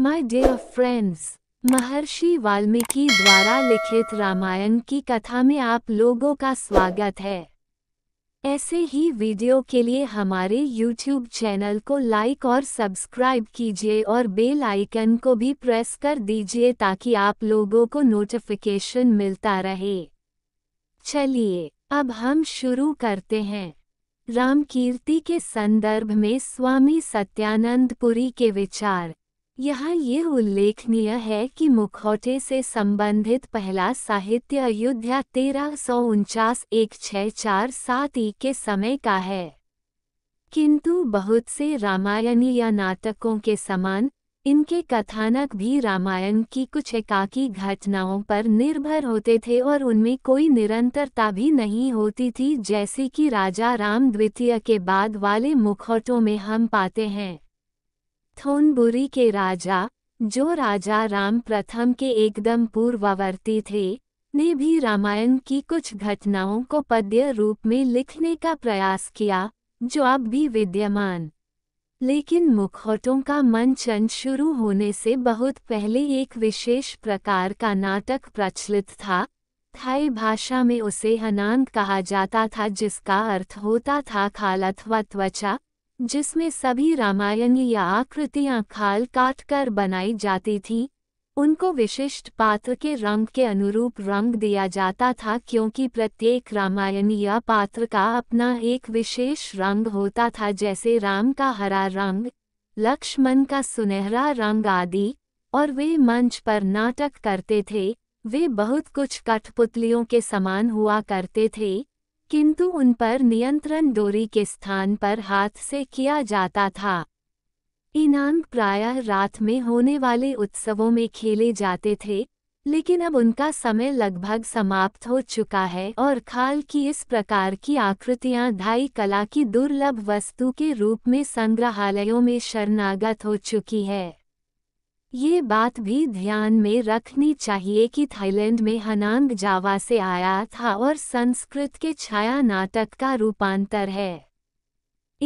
my dear friends महर्षि वाल्मीकि द्वारा लिखित रामायण की कथा में आप लोगों का स्वागत है ऐसे ही वीडियो के लिए हमारे YouTube चैनल को लाइक और सब्सक्राइब कीजिए और बेल आइकन को भी प्रेस कर दीजिए ताकि आप लोगों को नोटिफिकेशन मिलता रहे चलिए अब हम शुरू करते हैं रामकीर्ति के संदर्भ में स्वामी सत्यानंद पुरी के विचार यहाँ ये उल्लेखनीय है कि मुखौटे से संबंधित पहला साहित्य अयोध्या तेरह सौ उनचास एक छः चार सात ई के समय का है किंतु बहुत से रामायणी या नाटकों के समान इनके कथानक भी रामायण की कुछ एकाकी घटनाओं पर निर्भर होते थे और उनमें कोई निरंतरता भी नहीं होती थी जैसे कि राजा राम द्वितीय के बाद वाले मुखौटों में हम पाते हैं थोनबुरी के राजा जो राजा राम प्रथम के एकदम पूर्ववर्ती थे ने भी रामायण की कुछ घटनाओं को पद्य रूप में लिखने का प्रयास किया जो अब भी विद्यमान लेकिन मुखौटों का मंचन शुरू होने से बहुत पहले एक विशेष प्रकार का नाटक प्रचलित था थाई भाषा में उसे हनांग कहा जाता था जिसका अर्थ होता था खाल अथवा त्वचा जिसमें सभी रामायण या आकृतियां खाल काट कर बनाई जाती थीं, उनको विशिष्ट पात्र के रंग के अनुरूप रंग दिया जाता था क्योंकि प्रत्येक या पात्र का अपना एक विशेष रंग होता था जैसे राम का हरा रंग लक्ष्मण का सुनहरा रंग आदि और वे मंच पर नाटक करते थे वे बहुत कुछ कठपुतलियों के समान हुआ करते थे किंतु उन पर नियंत्रण डोरी के स्थान पर हाथ से किया जाता था इनाम प्रायः रात में होने वाले उत्सवों में खेले जाते थे लेकिन अब उनका समय लगभग समाप्त हो चुका है और खाल की इस प्रकार की आकृतियां ढाई कला की दुर्लभ वस्तु के रूप में संग्रहालयों में शरणागत हो चुकी है ये बात भी ध्यान में रखनी चाहिए कि थाईलैंड में हनांग जावा से आया था और संस्कृत के छाया नाटक का रूपांतर है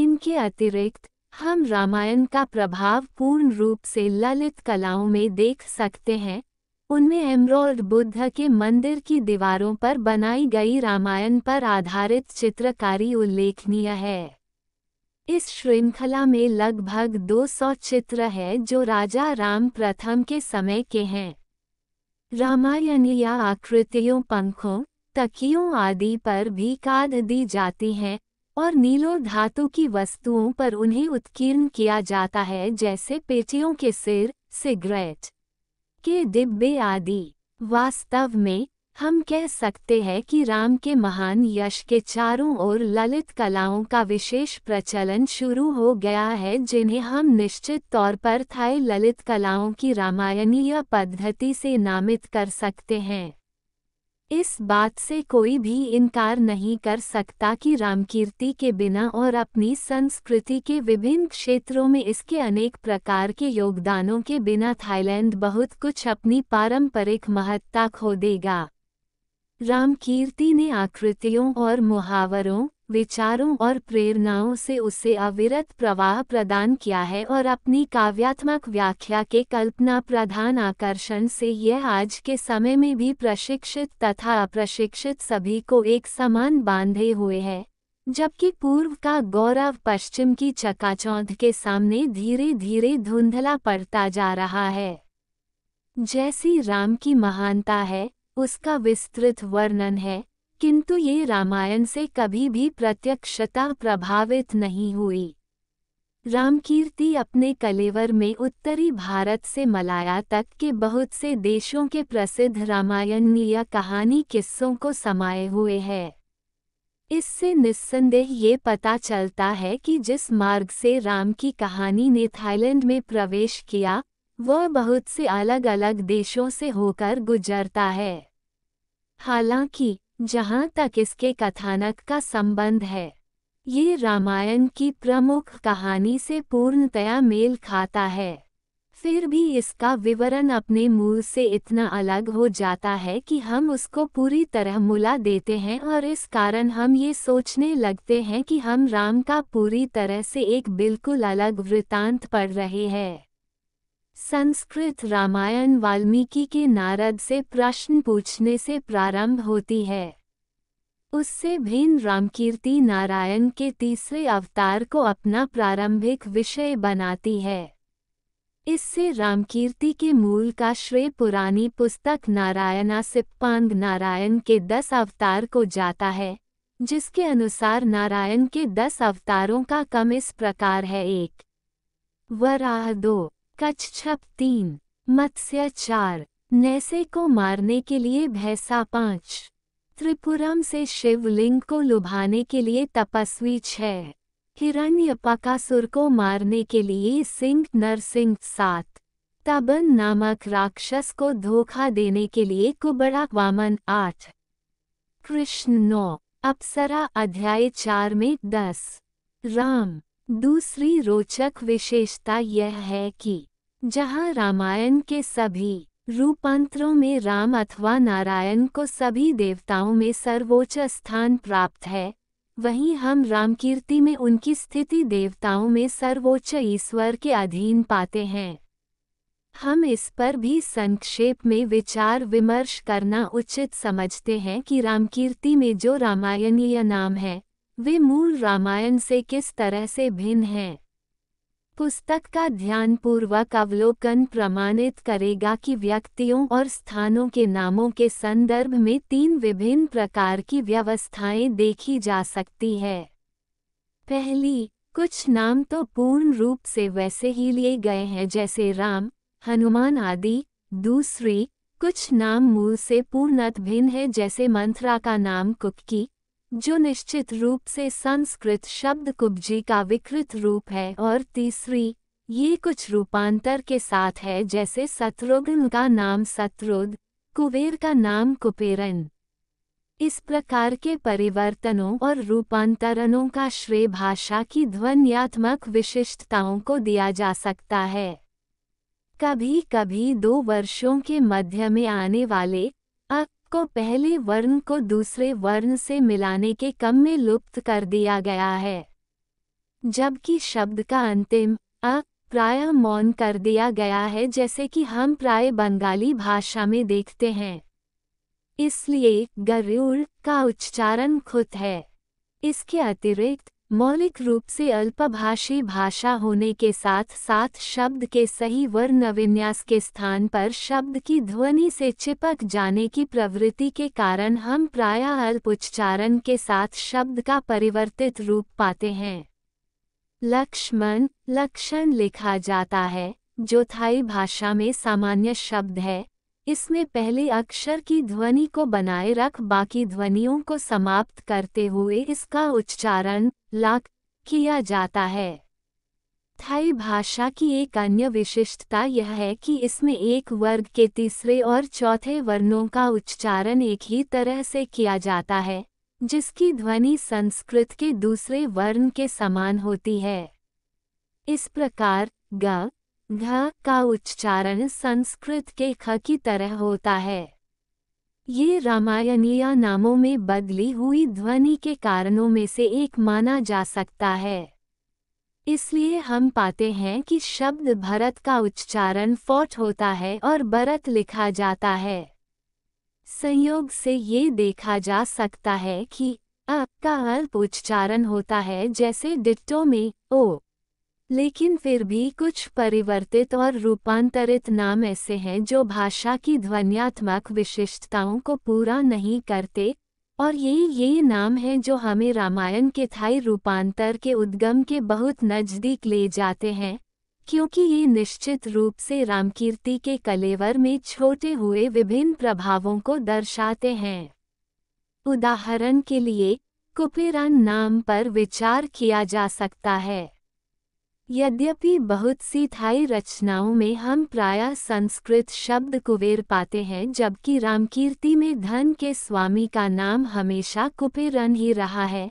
इनके अतिरिक्त हम रामायण का प्रभाव पूर्ण रूप से ललित कलाओं में देख सकते हैं उनमें एमरोल्ड बुद्ध के मंदिर की दीवारों पर बनाई गई रामायण पर आधारित चित्रकारी उल्लेखनीय है इस श्रृंखला में लगभग 200 चित्र हैं जो राजा राम प्रथम के समय के हैं रामायण या आकृतियों पंखों तकियों आदि पर भी काद दी जाती हैं और नीलो धातु की वस्तुओं पर उन्हें उत्कीर्ण किया जाता है जैसे पेटियों के सिर सिगरेट के डिब्बे आदि वास्तव में हम कह सकते हैं कि राम के महान यश के चारों ओर ललित कलाओं का विशेष प्रचलन शुरू हो गया है जिन्हें हम निश्चित तौर पर थाई ललित कलाओं की रामायणीय पद्धति से नामित कर सकते हैं इस बात से कोई भी इनकार नहीं कर सकता कि रामकीर्ति के बिना और अपनी संस्कृति के विभिन्न क्षेत्रों में इसके अनेक प्रकार के योगदानों के बिना थाईलैंड बहुत कुछ अपनी पारंपरिक महत्ता खो देगा रामकीर्ति ने आकृतियों और मुहावरों विचारों और प्रेरणाओं से उसे अविरत प्रवाह प्रदान किया है और अपनी काव्यात्मक व्याख्या के कल्पना प्रधान आकर्षण से यह आज के समय में भी प्रशिक्षित तथा अप्रशिक्षित सभी को एक समान बांधे हुए है जबकि पूर्व का गौरव पश्चिम की चकाचौंध के सामने धीरे धीरे धुंधला पड़ता जा रहा है जैसी राम की महानता है उसका विस्तृत वर्णन है किंतु ये रामायण से कभी भी प्रत्यक्षता प्रभावित नहीं हुई रामकीर्ति अपने कलेवर में उत्तरी भारत से मलाया तक के बहुत से देशों के प्रसिद्ध रामायणीय कहानी किस्सों को समाये हुए है इससे निस्संदेह ये पता चलता है कि जिस मार्ग से राम की कहानी ने थाईलैंड में प्रवेश किया वह बहुत से अलग अलग देशों से होकर गुजरता है हालांकि जहाँ तक इसके कथानक का संबंध है ये रामायण की प्रमुख कहानी से पूर्णतया मेल खाता है फिर भी इसका विवरण अपने मूल से इतना अलग हो जाता है कि हम उसको पूरी तरह मुला देते हैं और इस कारण हम ये सोचने लगते हैं कि हम राम का पूरी तरह से एक बिल्कुल अलग वृतांत पढ़ रहे हैं संस्कृत रामायण वाल्मीकि के नारद से प्रश्न पूछने से प्रारंभ होती है उससे भिन्न रामकीर्ति नारायण के तीसरे अवतार को अपना प्रारंभिक विषय बनाती है इससे रामकीर्ति के मूल का श्रेय पुरानी पुस्तक नारायणा सिप्पांग नारायण के दस अवतार को जाता है जिसके अनुसार नारायण के दस अवतारों का कम इस प्रकार है एक वराह दो कच्छप तीन मत्स्य चार नैसे को मारने के लिए भैसा पाँच त्रिपुरम से शिवलिंग को लुभाने के लिए तपस्वी छ हिरण्य पकासुर को मारने के लिए सिंह नरसिंह सात तबन नामक राक्षस को धोखा देने के लिए कुबड़ा वामन आठ कृष्ण नौ अप्सरा अध्याय चार में दस राम दूसरी रोचक विशेषता यह है कि जहां रामायण के सभी रूपांतरों में राम अथवा नारायण को सभी देवताओं में सर्वोच्च स्थान प्राप्त है वहीं हम रामकीर्ति में उनकी स्थिति देवताओं में सर्वोच्च ईश्वर के अधीन पाते हैं हम इस पर भी संक्षेप में विचार विमर्श करना उचित समझते हैं कि रामकीर्ति में जो रामायणीय नाम है वे मूल रामायण से किस तरह से भिन्न हैं पुस्तक का ध्यानपूर्वक अवलोकन प्रमाणित करेगा कि व्यक्तियों और स्थानों के नामों के संदर्भ में तीन विभिन्न प्रकार की व्यवस्थाएं देखी जा सकती है पहली कुछ नाम तो पूर्ण रूप से वैसे ही लिए गए हैं जैसे राम हनुमान आदि दूसरी कुछ नाम मूल से पूर्णत भिन्न है जैसे मंथरा का नाम कुक्की जो निश्चित रूप से संस्कृत शब्द कुब्जी का विकृत रूप है और तीसरी ये कुछ रूपांतर के साथ है जैसे शत्रुघ्न का नाम शत्रुद कुबेर का नाम कुपेरन इस प्रकार के परिवर्तनों और रूपांतरणों का श्रेय भाषा की ध्वन्यात्मक विशिष्टताओं को दिया जा सकता है कभी कभी दो वर्षों के मध्य में आने वाले अ को पहले वर्ण को दूसरे वर्ण से मिलाने के क्रम में लुप्त कर दिया गया है जबकि शब्द का अंतिम अ प्राय मौन कर दिया गया है जैसे कि हम प्राय बंगाली भाषा में देखते हैं इसलिए गर्यूर का उच्चारण खुद है इसके अतिरिक्त मौलिक रूप से अल्पभाषी भाषा होने के साथ साथ शब्द के सही वर्ण विन्यास के स्थान पर शब्द की ध्वनि से चिपक जाने की प्रवृत्ति के कारण हम प्रायः अल्प उच्चारण के साथ शब्द का परिवर्तित रूप पाते हैं लक्ष्मण लक्षण लिखा जाता है जो थाई भाषा में सामान्य शब्द है इसमें पहले अक्षर की ध्वनि को बनाए रख बाकी ध्वनियों को समाप्त करते हुए इसका उच्चारण लाक किया जाता है थाई भाषा की एक अन्य विशिष्टता यह है कि इसमें एक वर्ग के तीसरे और चौथे वर्णों का उच्चारण एक ही तरह से किया जाता है जिसकी ध्वनि संस्कृत के दूसरे वर्ण के समान होती है इस प्रकार ग घ का उच्चारण संस्कृत के ख की तरह होता है ये रामायणीय नामों में बदली हुई ध्वनि के कारणों में से एक माना जा सकता है इसलिए हम पाते हैं कि शब्द भरत का उच्चारण फौट होता है और बरत लिखा जाता है संयोग से ये देखा जा सकता है कि अ का अल्प उच्चारण होता है जैसे डिट्टो में ओ लेकिन फिर भी कुछ परिवर्तित और रूपांतरित नाम ऐसे हैं जो भाषा की ध्वन्यात्मक विशिष्टताओं को पूरा नहीं करते और यही ये नाम हैं जो हमें रामायण के थाई रूपांतर के उद्गम के बहुत नज़दीक ले जाते हैं क्योंकि ये निश्चित रूप से रामकीर्ति के कलेवर में छोटे हुए विभिन्न प्रभावों को दर्शाते हैं उदाहरण के लिए कुपेरान नाम पर विचार किया जा सकता है यद्यपि बहुत सी थाई रचनाओं में हम प्रायः संस्कृत शब्द कुबेर पाते हैं जबकि रामकीर्ति में धन के स्वामी का नाम हमेशा कुबेरन ही रहा है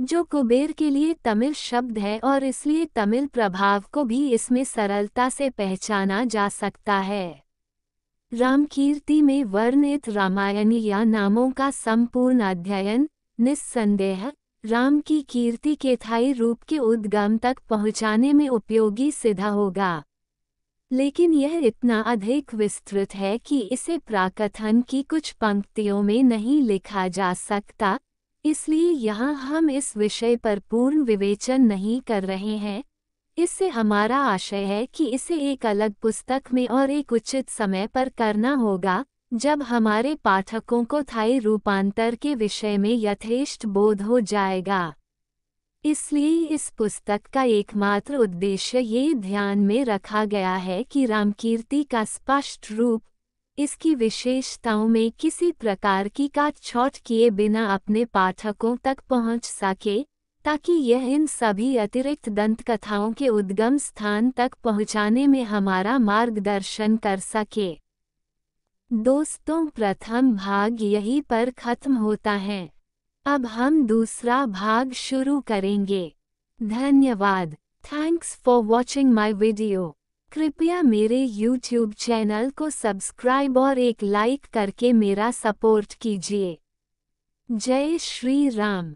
जो कुबेर के लिए तमिल शब्द है और इसलिए तमिल प्रभाव को भी इसमें सरलता से पहचाना जा सकता है रामकीर्ति में वर्णित रामायणी या नामों का संपूर्ण अध्ययन निस्संदेह राम की कीर्ति के थाई रूप के उद्गम तक पहुंचाने में उपयोगी सिद्ध होगा लेकिन यह इतना अधिक विस्तृत है कि इसे प्राकथन की कुछ पंक्तियों में नहीं लिखा जा सकता इसलिए यहाँ हम इस विषय पर पूर्ण विवेचन नहीं कर रहे हैं इससे हमारा आशय है कि इसे एक अलग पुस्तक में और एक उचित समय पर करना होगा जब हमारे पाठकों को थाई रूपांतर के विषय में यथेष्ट बोध हो जाएगा इसलिए इस पुस्तक का एकमात्र उद्देश्य ये ध्यान में रखा गया है कि रामकीर्ति का स्पष्ट रूप इसकी विशेषताओं में किसी प्रकार की काट छौट किए बिना अपने पाठकों तक पहुंच सके ताकि यह इन सभी अतिरिक्त दंतकथाओं के उद्गम स्थान तक पहुंचाने में हमारा मार्गदर्शन कर सके दोस्तों प्रथम भाग यहीं पर खत्म होता है अब हम दूसरा भाग शुरू करेंगे धन्यवाद thanks for watching my video कृपया मेरे YouTube चैनल को सब्सक्राइब और एक लाइक करके मेरा सपोर्ट कीजिए जय श्री राम